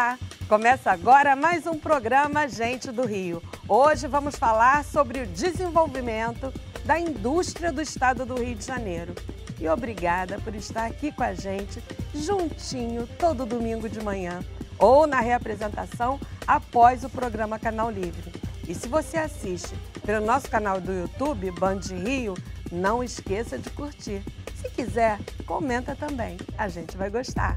Olá! Começa agora mais um programa Gente do Rio. Hoje vamos falar sobre o desenvolvimento da indústria do estado do Rio de Janeiro. E obrigada por estar aqui com a gente, juntinho, todo domingo de manhã ou na reapresentação após o programa Canal Livre. E se você assiste pelo nosso canal do YouTube, Band Rio, não esqueça de curtir. Se quiser, comenta também. A gente vai gostar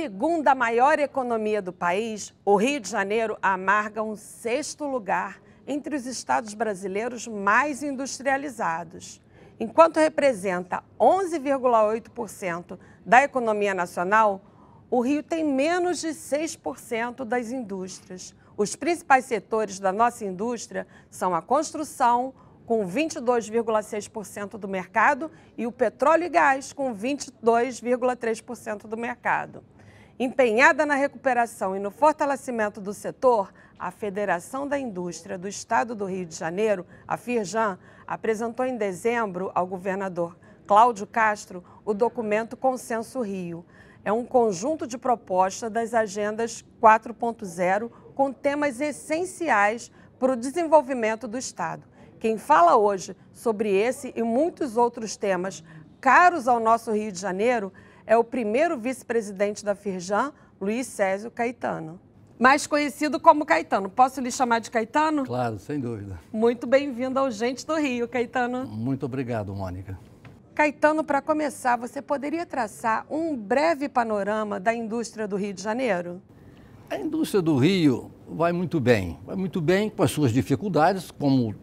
segunda maior economia do país, o Rio de Janeiro amarga um sexto lugar entre os estados brasileiros mais industrializados. Enquanto representa 11,8% da economia nacional, o Rio tem menos de 6% das indústrias. Os principais setores da nossa indústria são a construção, com 22,6% do mercado, e o petróleo e gás, com 22,3% do mercado. Empenhada na recuperação e no fortalecimento do setor, a Federação da Indústria do Estado do Rio de Janeiro, a Firjan, apresentou em dezembro ao governador Cláudio Castro o documento Consenso Rio. É um conjunto de propostas das agendas 4.0 com temas essenciais para o desenvolvimento do Estado. Quem fala hoje sobre esse e muitos outros temas caros ao nosso Rio de Janeiro é o primeiro vice-presidente da Firjan, Luiz Césio Caetano. Mais conhecido como Caetano. Posso lhe chamar de Caetano? Claro, sem dúvida. Muito bem-vindo ao Gente do Rio, Caetano. Muito obrigado, Mônica. Caetano, para começar, você poderia traçar um breve panorama da indústria do Rio de Janeiro? A indústria do Rio vai muito bem. Vai muito bem com as suas dificuldades, como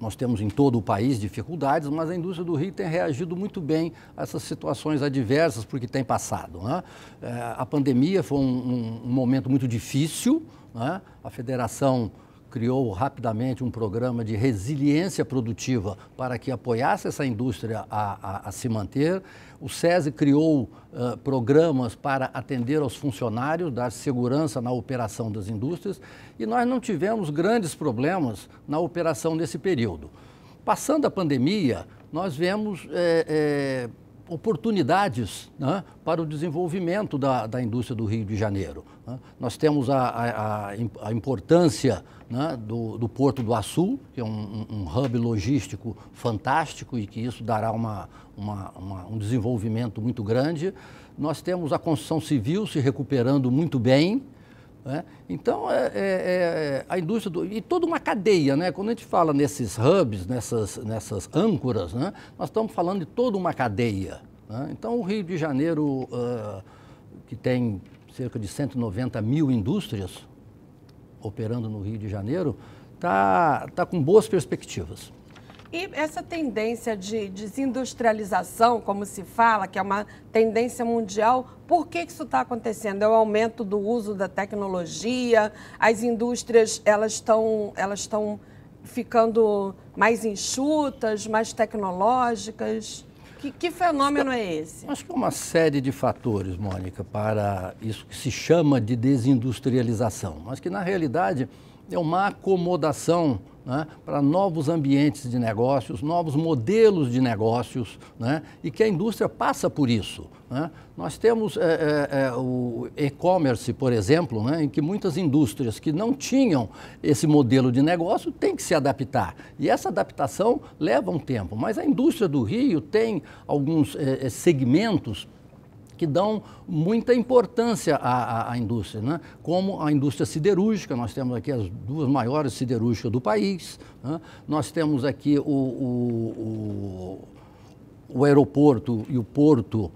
nós temos em todo o país dificuldades, mas a indústria do Rio tem reagido muito bem a essas situações adversas, porque tem passado. Né? É, a pandemia foi um, um, um momento muito difícil, né? a federação criou rapidamente um programa de resiliência produtiva para que apoiasse essa indústria a, a, a se manter. O SESI criou uh, programas para atender aos funcionários, dar segurança na operação das indústrias e nós não tivemos grandes problemas na operação nesse período. Passando a pandemia, nós vemos é, oportunidades né, para o desenvolvimento da, da indústria do Rio de Janeiro. Né. Nós temos a, a, a importância né, do, do, Porto do Açul, que é um, um, hub logístico fantástico e que isso dará uma, uma, uma, um desenvolvimento muito grande. Nós temos a construção civil se recuperando muito bem. Né? Então, é é, é, é, a indústria do, e toda uma cadeia, né? quando a gente fala nesses hubs, nessas, nessas âncoras, né? nós estamos falando de toda uma cadeia. Né? Então, o Rio de Janeiro, uh, que tem cerca de 190 mil indústrias operando no Rio de Janeiro, está tá com boas perspectivas. E essa tendência de desindustrialização, como se fala, que é uma tendência mundial, por que isso está acontecendo? É o aumento do uso da tecnologia, as indústrias elas estão elas estão ficando mais enxutas, mais tecnológicas. Que, que fenômeno é esse? Acho que é uma série de fatores, Mônica, para isso que se chama de desindustrialização, mas que na realidade é uma acomodação né, para novos ambientes de negócios, novos modelos de negócios, né, e que a indústria passa por isso. Né. Nós temos é, é, é o e-commerce, por exemplo, né, em que muitas indústrias que não tinham esse modelo de negócio têm que se adaptar. E essa adaptação leva um tempo, mas a indústria do Rio tem alguns é, é segmentos que dão muita importância à, à, à, indústria, né? como a indústria siderúrgica, nós temos aqui as duas maiores siderúrgicas do país, né? nós temos aqui o, o, o, o aeroporto e o porto,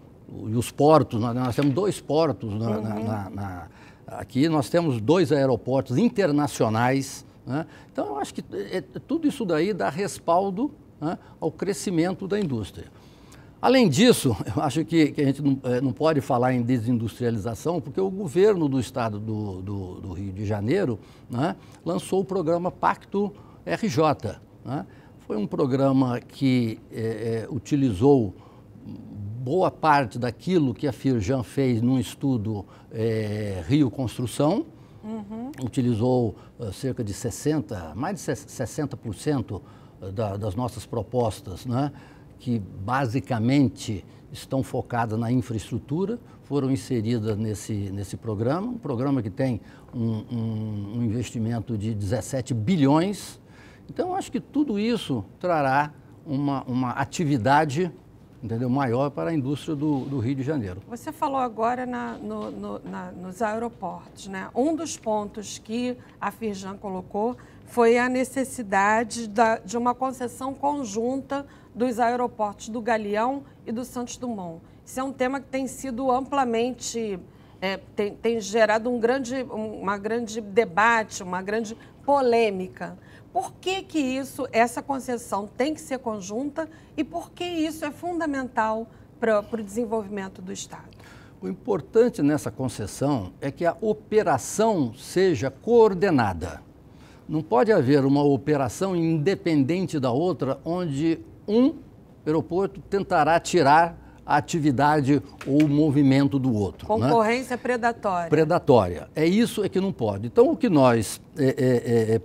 e os portos, nós, né? nós temos dois portos na, uhum. na, na, aqui, nós temos dois aeroportos internacionais, né? então eu acho que é, tudo isso daí dá respaldo né, ao crescimento da indústria. Além disso, eu acho que, que a gente não, eh, não, pode falar em desindustrialização, porque o governo do estado do, do, do Rio de Janeiro né, lançou o programa Pacto RJ. Né? Foi um programa que é, utilizou boa parte daquilo que a Firjan fez num estudo é, Rio Construção, uhum. utilizou uh, cerca de 60%, mais de 60% da, das nossas propostas, né? que basicamente estão focadas na infraestrutura, foram inseridas nesse, nesse programa, um programa que tem um, um, um investimento de 17 bilhões. Então, acho que tudo isso trará uma, uma atividade entendeu? maior para a indústria do, do Rio de Janeiro. Você falou agora na, no, no, na, nos aeroportos. Né? Um dos pontos que a Firjan colocou foi a necessidade da, de uma concessão conjunta dos aeroportos do Galeão e do Santos Dumont. Isso é um tema que tem sido amplamente é, tem, tem, gerado um grande, uma grande debate, uma grande polêmica. Por que, que isso, essa concessão tem que ser conjunta e por que isso é fundamental para o desenvolvimento do Estado? O importante nessa concessão é que a operação seja coordenada. Não pode haver uma operação independente da outra, onde um aeroporto tentará tirar a atividade ou o movimento do outro. Né? Concorrência né? predatória. Predatória. É isso é que não pode. Então, o que nós é, é, é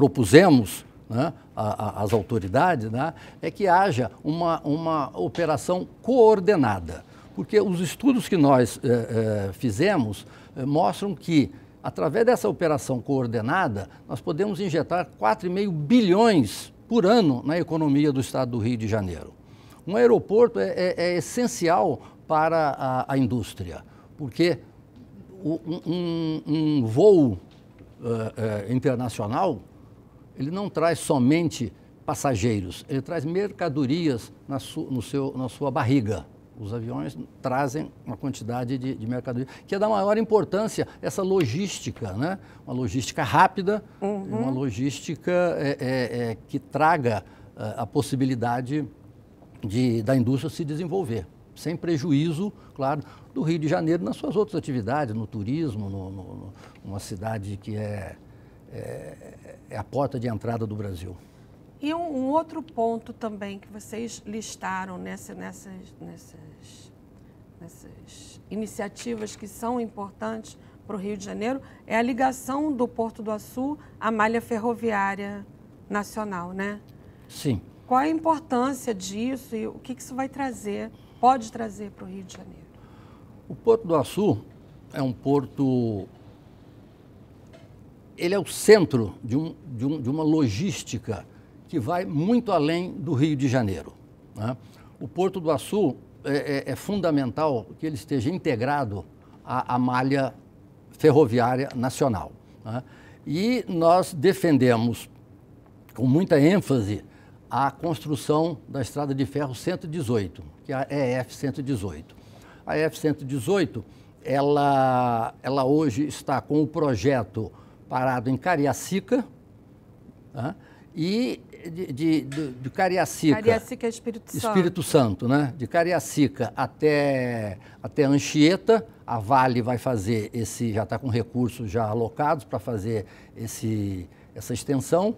propusemos né, às autoridades né, é que haja uma, uma operação coordenada. Porque os estudos que nós eh, eh, fizemos eh, mostram que, através dessa operação coordenada, nós podemos injetar 4,5 bilhões por ano na economia do estado do Rio de Janeiro. Um aeroporto é, é, é essencial para a, a indústria, porque um, um, um voo eh, eh, internacional ele não traz somente passageiros, ele traz mercadorias na, su, no seu, na sua barriga. Os aviões trazem uma quantidade de, de mercadoria, que é da maior importância essa logística, né? uma logística rápida, uhum. uma logística é, é, é, que traga eh, a possibilidade de, da indústria se desenvolver, sem prejuízo, claro, do Rio de Janeiro nas suas outras atividades, no turismo, no, no, numa cidade que é é, é a porta de entrada do Brasil. E um, um, outro ponto também que vocês listaram nessa, nessas, nessas, nessas iniciativas que são importantes para o Rio de Janeiro é a ligação do Porto do Açu à malha ferroviária nacional, né? Sim. Qual a importância disso e o que isso vai trazer, pode trazer para o Rio de Janeiro? O Porto do Açu é um porto ele é o centro de, um, de, um, de, uma logística que vai muito além do Rio de Janeiro. Né? O Porto do Açu é, é, é, fundamental que ele esteja integrado à, à malha ferroviária nacional. Né? E nós defendemos com muita ênfase a construção da estrada de ferro 118, que é a EF 118. A EF 118, ela, ela hoje está com o projeto parado em Cariacica, tá? e de, de, de, de, Cariacica. Cariacica é Espírito Santo. Espírito Santo, né? De Cariacica até, até Anchieta, a Vale vai fazer esse, já está com recursos já alocados para fazer esse, essa extensão.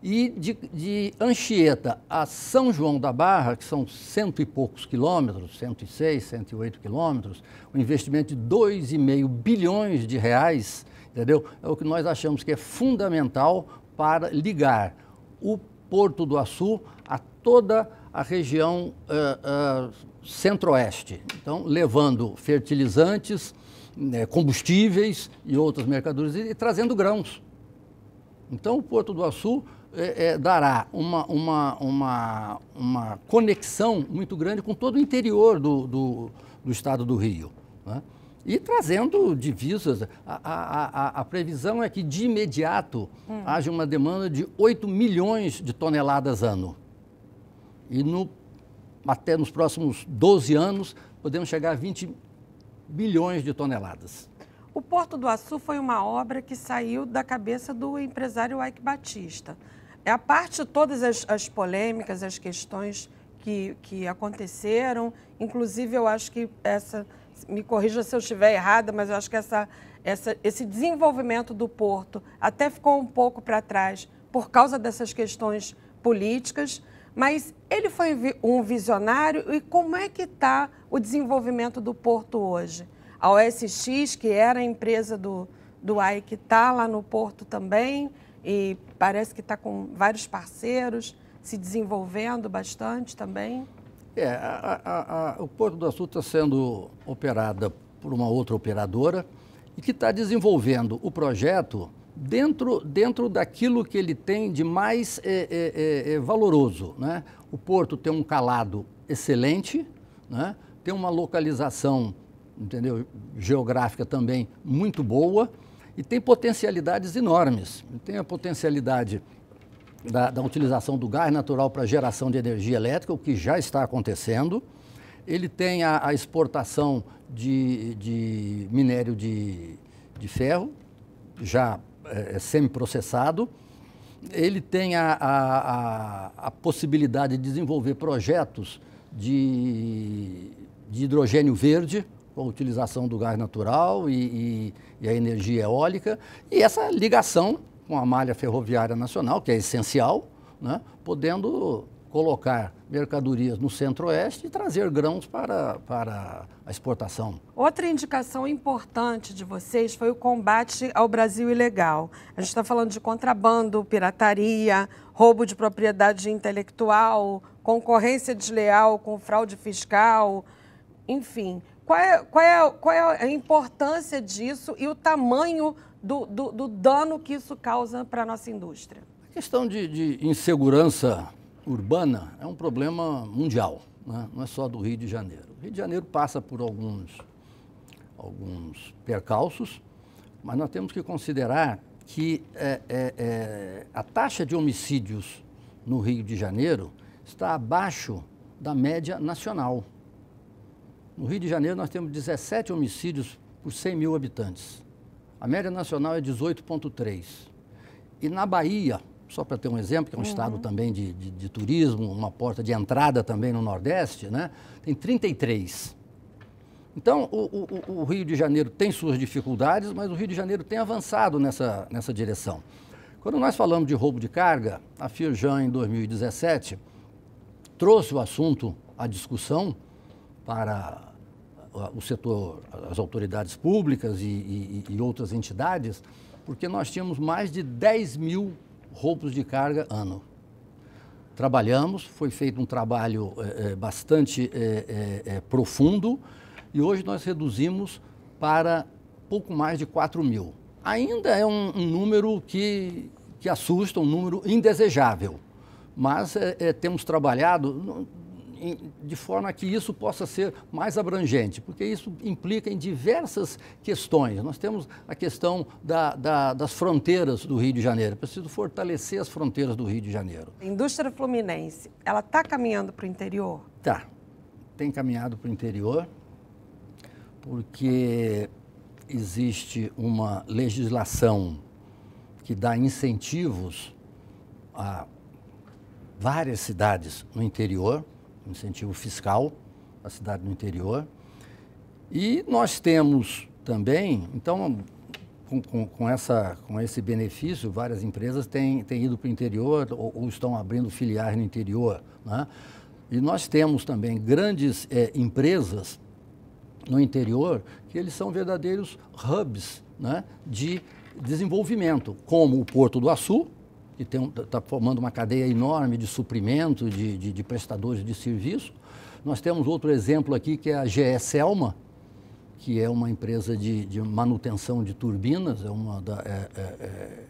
E de, de Anchieta a São João da Barra, que são cento e poucos quilômetros, 106, 108 quilômetros, um investimento de 2,5 bilhões de reais entendeu? É o que nós achamos que é fundamental para ligar o Porto do Açu a toda a região uh, uh, centro-oeste. Então, levando fertilizantes, né, combustíveis e outras mercadorias e, e, trazendo grãos. Então, o Porto do Açu é, é, dará uma, uma, uma, uma conexão muito grande com todo o interior do, do, do estado do Rio. Né? e trazendo divisas. A, a, a, a, previsão é que de imediato hum. haja uma demanda de 8 milhões de toneladas ano. E no, até nos próximos 12 anos podemos chegar a 20 bilhões de toneladas. O Porto do Açu foi uma obra que saiu da cabeça do empresário Ike Batista. É a parte de todas as, as polêmicas, as questões que, que, aconteceram. Inclusive, eu acho que essa me corrija se eu estiver errada, mas eu acho que essa, essa, esse desenvolvimento do porto até ficou um pouco para trás por causa dessas questões políticas. Mas ele foi um visionário e como é que está o desenvolvimento do porto hoje? A OSX, que era a empresa do, do AIC, está lá no porto também e parece que está com vários parceiros, se desenvolvendo bastante também. É, a, a, a, o Porto do Açúcar está sendo operada por uma outra operadora e que está desenvolvendo o projeto dentro, dentro daquilo que ele tem de mais é, é, é, é, valoroso. Né? O porto tem um calado excelente, né? tem uma localização entendeu, geográfica também muito boa e tem potencialidades enormes. Tem a potencialidade da, da utilização do gás natural para geração de energia elétrica, o que já está acontecendo. Ele tem a, a exportação de, de minério de, de ferro, já é, é semi-processado. Ele tem a, a, a, possibilidade de desenvolver projetos de, de hidrogênio verde, com a utilização do gás natural e, e, e a energia eólica, e essa ligação com a malha ferroviária nacional, que é essencial, né? podendo colocar mercadorias no centro-oeste e trazer grãos para, para a exportação. Outra indicação importante de vocês foi o combate ao Brasil ilegal. A gente está falando de contrabando, pirataria, roubo de propriedade intelectual, concorrência desleal com fraude fiscal, enfim. Qual é, qual, é, qual é a importância disso e o tamanho do, do, do dano que isso causa para a nossa indústria. A questão de, de, insegurança urbana é um problema mundial, né? não é só do Rio de Janeiro. O Rio de Janeiro passa por alguns, alguns percalços, mas nós temos que considerar que é, é, é, a taxa de homicídios no Rio de Janeiro está abaixo da média nacional. No Rio de Janeiro, nós temos 17 homicídios por 100 mil habitantes. A média nacional é 18,3. E na Bahia, só para ter um exemplo, que é um uhum. estado também de, de, de, turismo, uma porta de entrada também no Nordeste, né? tem 33. Então, o, o, o, Rio de Janeiro tem suas dificuldades, mas o Rio de Janeiro tem avançado nessa, nessa direção. Quando nós falamos de roubo de carga, a Firjan, em 2017, trouxe o assunto à discussão para o setor, as autoridades públicas e, e, e outras entidades, porque nós tínhamos mais de 10 mil roubos de carga ano. Trabalhamos, foi feito um trabalho é, bastante é, é, profundo e hoje nós reduzimos para pouco mais de 4 mil. Ainda é um, um número que, que assusta, um número indesejável, mas temos trabalhado, de forma que isso possa ser mais abrangente, porque isso implica em diversas questões. Nós temos a questão da, da, das fronteiras do Rio de Janeiro. Preciso fortalecer as fronteiras do Rio de Janeiro. A indústria fluminense, ela está caminhando para o interior? Tá. Tem caminhado para o interior, porque existe uma legislação que dá incentivos a várias cidades no interior incentivo fiscal à cidade do interior. E nós temos também, então, com, com, com, essa, com esse benefício, várias empresas têm, têm ido para o interior ou, ou, estão abrindo filiais no interior. Né? E nós temos também grandes é, empresas no interior que eles são verdadeiros hubs né, de desenvolvimento, como o Porto do Açu, que está formando uma cadeia enorme de suprimento, de, de, de, prestadores de serviço. Nós temos outro exemplo aqui, que é a GE Selma, que é uma empresa de, de manutenção de turbinas, é uma da, é, é, é,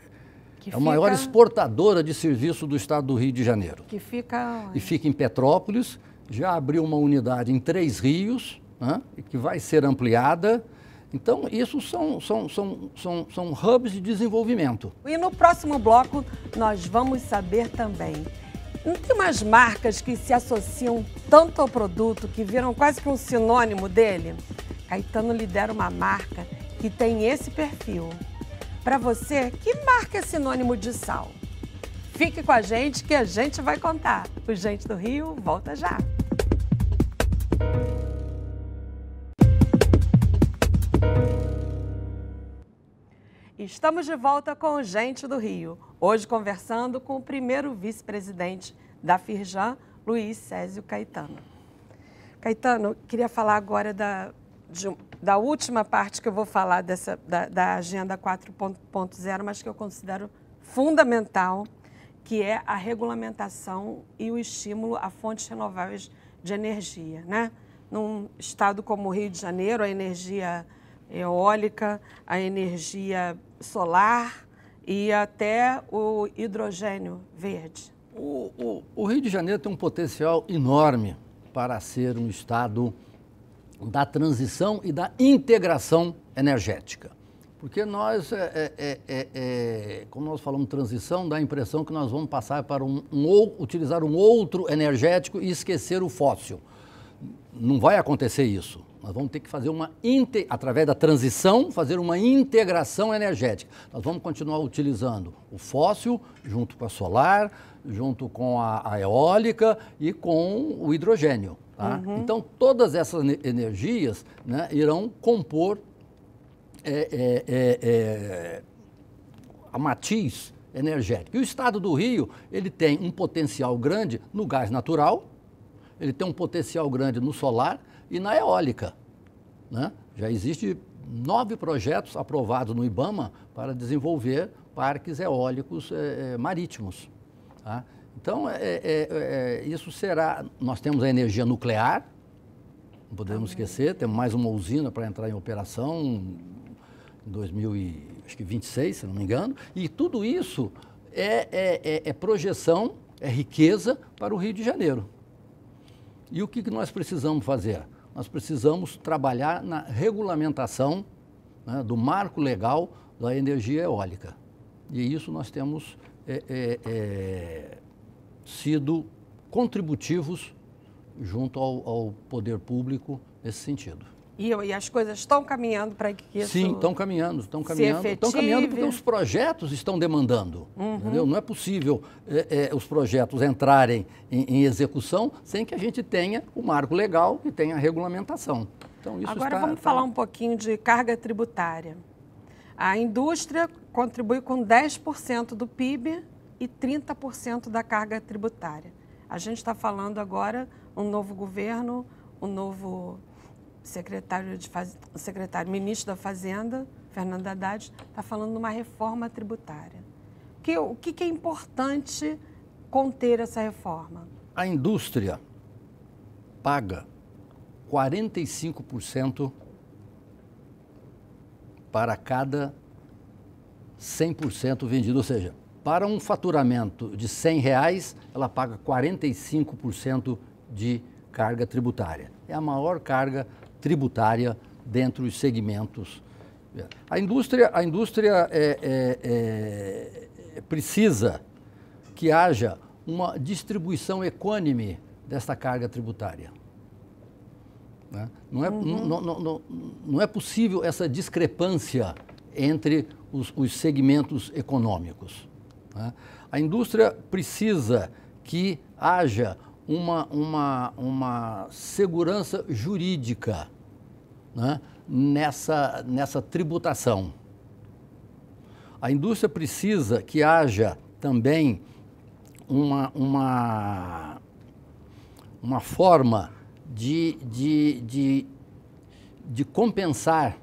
é a maior exportadora de serviço do estado do Rio de Janeiro. Que fica. Onde? E fica em Petrópolis, já abriu uma unidade em Três Rios, né, que vai ser ampliada. Então, isso são, são, são, são, são hubs de desenvolvimento. E no próximo bloco, nós vamos saber também. Não tem mais marcas que se associam tanto ao produto que viram quase que um sinônimo dele? Caetano lidera uma marca que tem esse perfil. Para você, que marca é sinônimo de sal? Fique com a gente que a gente vai contar. O Gente do Rio volta já. Estamos de volta com Gente do Rio. Hoje conversando com o primeiro vice-presidente da Firjan, Luiz Césio Caetano. Caetano, queria falar agora da, de, da última parte que eu vou falar dessa, da, da Agenda 4.0, mas que eu considero fundamental, que é a regulamentação e o estímulo a fontes renováveis de energia. Né? Num estado como o Rio de Janeiro, a energia eólica, a energia solar e até o hidrogênio verde. O, o, o, Rio de Janeiro tem um potencial enorme para ser um estado da transição e da integração energética. Porque nós, é, é, é, quando é, é, nós falamos transição, dá a impressão que nós vamos passar para um, um ou utilizar um outro energético e esquecer o fóssil. Não vai acontecer isso. Nós vamos ter que fazer uma, através da transição, fazer uma integração energética. Nós vamos continuar utilizando o fóssil junto com a solar, junto com a, a eólica e com o hidrogênio. Tá? Uhum. Então, todas essas energias né, irão compor é, é, é, é a matiz energética. E o estado do Rio, ele tem um potencial grande no gás natural, ele tem um potencial grande no solar e na eólica. Né? Já existe nove projetos aprovados no IBAMA para desenvolver parques eólicos é, marítimos. Tá? Então, é é, é, é, isso será. Nós temos a energia nuclear, não podemos Também. Tá esquecer, temos mais uma usina para entrar em operação em 2026, se não me engano, e tudo isso é, é, projeção, é riqueza para o Rio de Janeiro. E o que, que nós precisamos fazer? nós precisamos trabalhar na regulamentação né, do marco legal da energia eólica. E isso nós temos é, é, é, sido contributivos junto ao, ao poder público nesse sentido. E, e as coisas estão caminhando para que isso Sim, estão caminhando, estão caminhando. Estão caminhando porque os projetos estão demandando. Uhum. Entendeu? Não é possível é, é, os projetos entrarem em, em, execução sem que a gente tenha o marco legal e tenha a regulamentação. Então, isso Agora está, vamos está... falar um pouquinho de carga tributária. A indústria contribui com 10% do PIB e 30% da carga tributária. A gente está falando agora um novo governo, um novo secretário, de Faz... secretário ministro da Fazenda, Fernando Haddad, está falando de uma reforma tributária. Que, o que, que é importante conter essa reforma? A indústria paga 45% para cada 100% vendido, ou seja, para um faturamento de 100 reais, ela paga 45% de carga tributária. É a maior carga tributária dentro dos segmentos. É. A indústria, a indústria é, é, é, precisa que haja uma distribuição econômica desta carga tributária. Né? Não, é, uhum. não, não, não, não, é possível essa discrepância entre os, os segmentos econômicos. Né? A indústria precisa que haja uma, uma, uma segurança jurídica né, nessa, nessa tributação. A indústria precisa que haja também uma, uma, uma forma de, de, de, de compensar,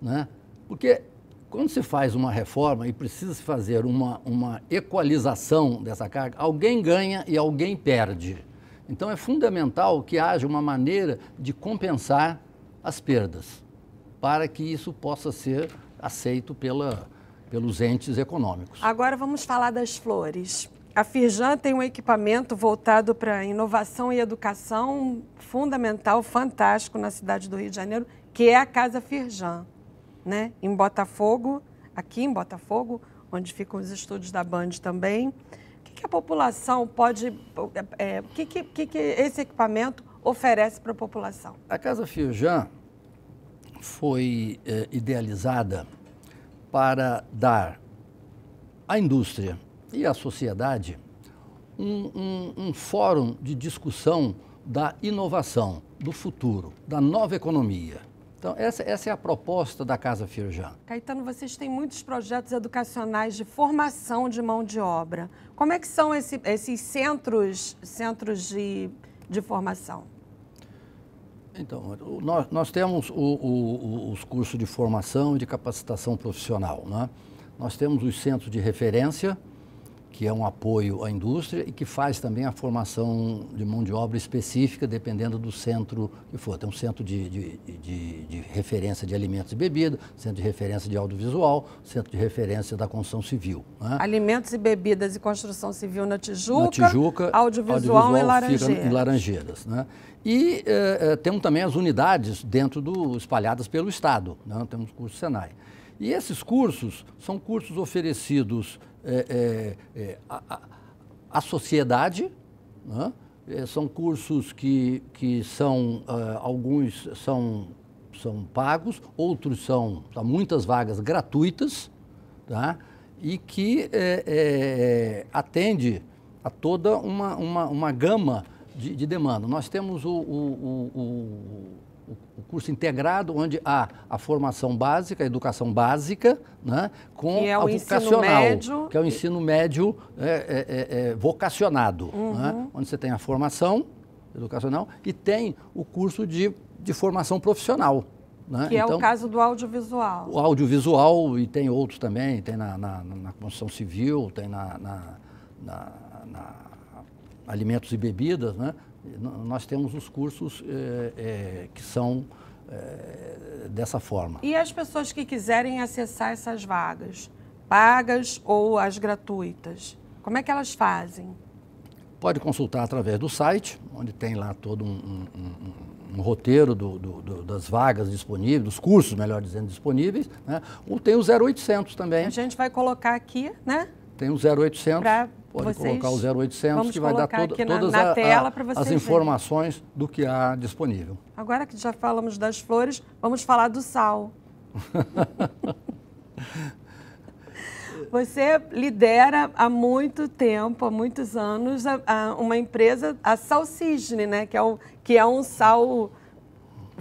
né? porque quando se faz uma reforma e precisa se fazer uma, uma equalização dessa carga, alguém ganha e alguém perde. Então é fundamental que haja uma maneira de compensar as perdas, para que isso possa ser aceito pela, pelos entes econômicos. Agora vamos falar das flores. A Firjan tem um equipamento voltado para inovação e educação fundamental, fantástico na cidade do Rio de Janeiro, que é a Casa Firjan, né? Em Botafogo, aqui em Botafogo, onde ficam os estúdios da Band também. O que, que a população pode, é, é o que, que, que esse equipamento oferece para a população? A Casa Fiojã foi é, idealizada para dar à indústria e à sociedade um, um, um fórum de discussão da inovação, do futuro, da nova economia. Então, essa, essa é a proposta da Casa Fiojan. Caetano, vocês têm muitos projetos educacionais de formação de mão de obra. Como é que são esse, esses centros, centros de de formação? Então, nós, nós temos o, o, os cursos de formação e de capacitação profissional. Né? Nós temos os centros de referência, que é um apoio à indústria e que faz também a formação de mão de obra específica, dependendo do centro que for. Tem um centro de, de, de, de referência de alimentos e bebidas, centro de referência de audiovisual, centro de referência da construção civil. Né? Alimentos e bebidas e construção civil na Tijuca, na Tijuca audiovisual, audiovisual em Laranjeiras. Em Laranjeiras né? E eh, eh, temos também as unidades dentro do, espalhadas pelo Estado, né? temos o curso Senai. E esses cursos são cursos oferecidos é, é, é, a, a, sociedade. Né? É, são cursos que, que são, uh, alguns são, são pagos, outros são, há muitas vagas gratuitas, tá? e que é, é, atende a toda uma, uma, uma gama de, de demanda. Nós temos o, o, o o curso integrado, onde há a formação básica, a educação básica, né, com é a vocacional, médio... que é o ensino médio é, é, é, é vocacionado, né, uhum. né, onde você tem a formação educacional e tem o curso de, de formação profissional. Né? Que então, é o então, caso do audiovisual. O audiovisual e tem outros também, tem na, na, na construção civil, tem na, na alimentos e bebidas, né? nós temos os cursos é, é, que são é, dessa forma. E as pessoas que quiserem acessar essas vagas, pagas ou as gratuitas, como é que elas fazem? Pode consultar através do site, onde tem lá todo um, um, um, um roteiro do, do, do, das vagas disponíveis, dos cursos, melhor dizendo, disponíveis. Né? Ou tem o 0800 também. A gente vai colocar aqui, né? Tem o 0800. Para Pode vocês... colocar o 0800 que vai dar todo, na, todas na a, as informações verem. do que há disponível. Agora que já falamos das flores, vamos falar do sal. Você lidera há muito tempo, há muitos anos, a, a uma empresa, a Salcisne, né? Que é, que é um sal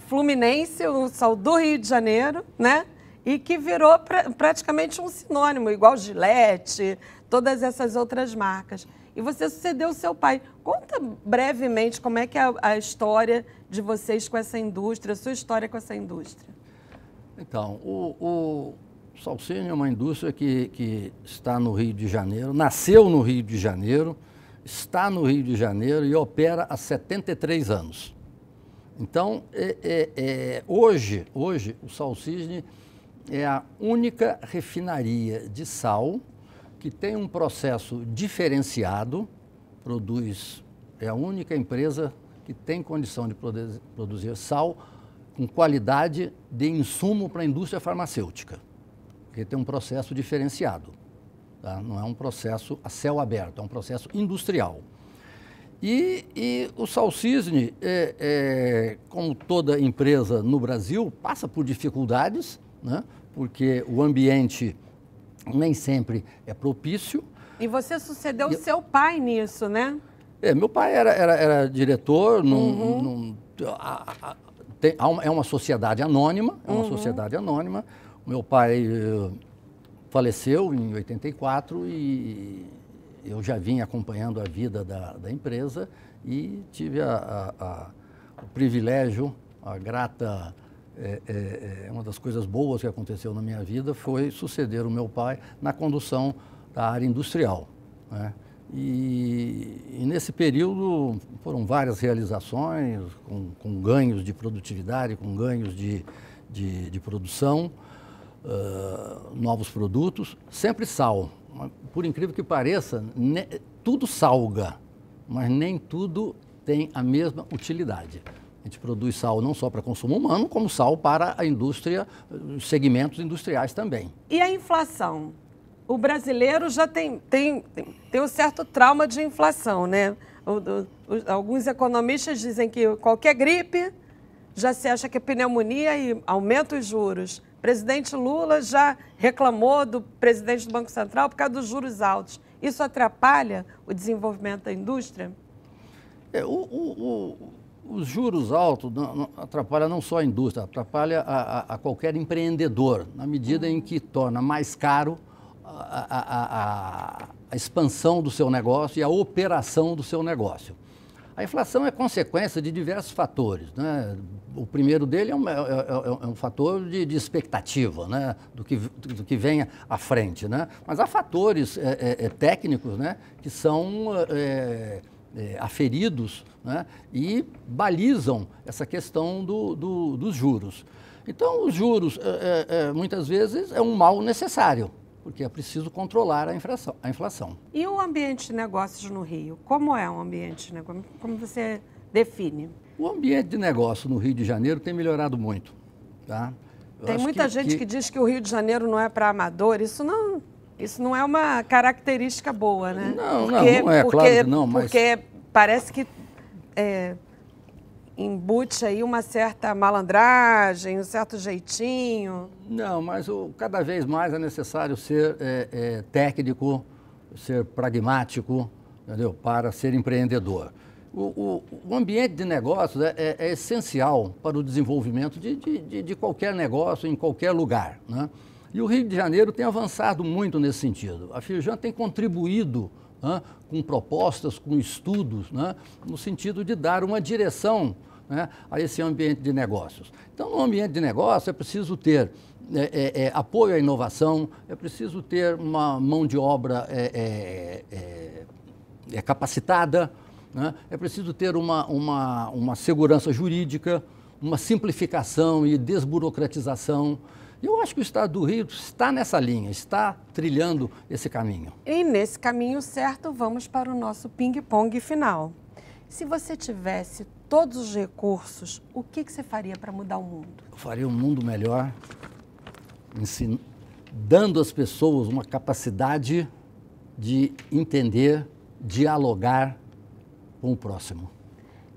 fluminense, um sal do Rio de Janeiro, né? E que virou pra, praticamente um sinônimo, igual Gillette, todas essas outras marcas. E você sucedeu o seu pai. Conta brevemente como é que é a, história de vocês com essa indústria, a sua história com essa indústria. Então, o, o é uma indústria que, que está no Rio de Janeiro, nasceu no Rio de Janeiro, está no Rio de Janeiro e opera há 73 anos. Então, é, é, é, hoje, hoje, o Salsini é a única refinaria de sal que tem um processo diferenciado, produz, é a única empresa que tem condição de produzir, sal com qualidade de insumo para a indústria farmacêutica, porque tem um processo diferenciado. Tá? Não é um processo a céu aberto, é um processo industrial. E, e o Sal é, é, como toda empresa no Brasil, passa por dificuldades, né? porque o ambiente nem sempre é propício. E você sucedeu e... seu pai nisso, né? É, meu pai era, era, era diretor num, uhum. num, a, a, tem, é uma sociedade anônima, é uma uhum. sociedade anônima. Meu pai eh, faleceu em 84 e eu já vim acompanhando a vida da, da empresa e tive a, a, a, o privilégio, a grata é, é, é, uma das coisas boas que aconteceu na minha vida foi suceder o meu pai na condução da área industrial. Né? E, e, nesse período foram várias realizações, com, com ganhos de produtividade, com ganhos de, de, de produção, uh, novos produtos, sempre sal. Por incrível que pareça, ne, né, tudo salga, mas nem tudo tem a mesma utilidade. A gente produz sal não só para consumo humano, como sal para a indústria, segmentos industriais também. E a inflação? O brasileiro já tem, tem, tem um certo trauma de inflação, né? Alguns economistas dizem que qualquer gripe já se acha que é pneumonia e aumenta os juros. O presidente Lula já reclamou do presidente do Banco Central por causa dos juros altos. Isso atrapalha o desenvolvimento da indústria? É, o, o, os juros altos não, não, atrapalha não só a indústria, atrapalha a, a, a, qualquer empreendedor, na medida em que torna mais caro a, a expansão do seu negócio e a operação do seu negócio. A inflação é consequência de diversos fatores. Né? O primeiro dele é um, é, é, é, é um fator de, de, expectativa, né? do, que, do que vem à frente. Né? Mas há fatores é, é técnicos né? que são é, aferidos né, e balizam essa questão do, do, dos juros. Então, os juros, é, é, é muitas vezes, é um mal necessário, porque é preciso controlar a inflação, a inflação. E o ambiente de negócios no Rio? Como é um ambiente de negócios? Como você define? O ambiente de negócio no Rio de Janeiro tem melhorado muito. Tá? Tem muita que, gente que... que... diz que o Rio de Janeiro não é para amador. Isso não isso não é uma característica boa, né? Não, porque, não, não é, porque, claro que não, mas... Porque parece que é, embute aí uma certa malandragem, um certo jeitinho. Não, mas o, cada vez mais é necessário ser é, é, técnico, ser pragmático, entendeu? Para ser empreendedor. O, o, o ambiente de negócios é, é, é essencial para o desenvolvimento de, de, de qualquer negócio, em qualquer lugar, né? E o Rio de Janeiro tem avançado muito nesse sentido. A Firjan tem contribuído né, com propostas, com estudos, né, no sentido de dar uma direção né, a esse ambiente de negócios. Então, no ambiente de negócio, é preciso ter é, é, é apoio à inovação, é preciso ter uma mão de obra é, é, é, capacitada, né? é preciso ter uma, uma, uma segurança jurídica, uma simplificação e desburocratização. Eu acho que o Estado do Rio está nessa linha, está trilhando esse caminho. E nesse caminho certo, vamos para o nosso ping-pong final. Se você tivesse todos os recursos, o que, que você faria para mudar o mundo? Eu faria um mundo melhor, ensin... dando às pessoas uma capacidade de entender, dialogar com o próximo.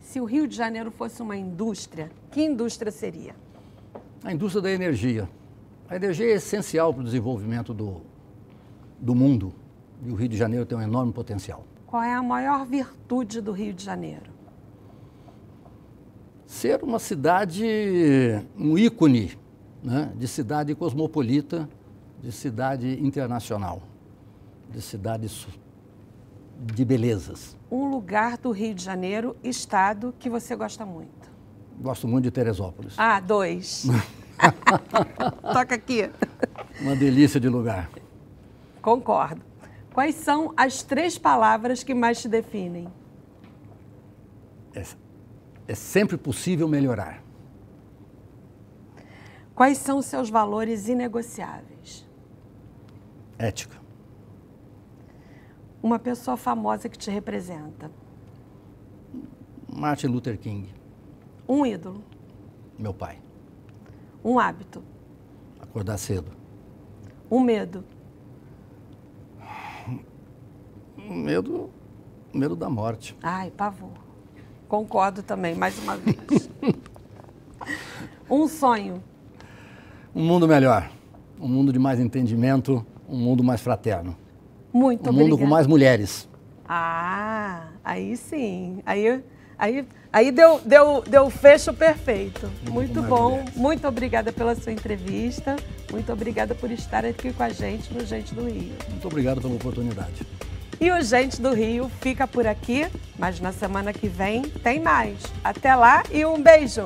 Se o Rio de Janeiro fosse uma indústria, que indústria seria? A indústria da energia. A energia é essencial para o desenvolvimento do, do mundo e o Rio de Janeiro tem um enorme potencial. Qual é a maior virtude do Rio de Janeiro? Ser uma cidade, um ícone né, de cidade cosmopolita, de cidade internacional, de cidades de belezas. Um lugar do Rio de Janeiro, estado, que você gosta muito? Gosto muito de Teresópolis. Ah, dois. Toca aqui. Uma delícia de lugar. Concordo. Quais são as três palavras que mais te definem? É, é sempre possível melhorar. Quais são os seus valores inegociáveis? Ética. Uma pessoa famosa que te representa? Martin Luther King. Um ídolo? Meu pai. Um hábito. Acordar cedo. Um medo. Medo. Medo da morte. Ai, pavor. Concordo também, mais uma vez. um sonho. Um mundo melhor. Um mundo de mais entendimento. Um mundo mais fraterno. Muito Um obrigada. mundo com mais mulheres. Ah, aí sim. Aí, aí Aí deu, deu, deu fecho perfeito. Muito, muito bom. Muito obrigada pela sua entrevista. Muito obrigada por estar aqui com a gente no Gente do Rio. Muito obrigado pela oportunidade. E o Gente do Rio fica por aqui, mas na semana que vem tem mais. Até lá e um beijo!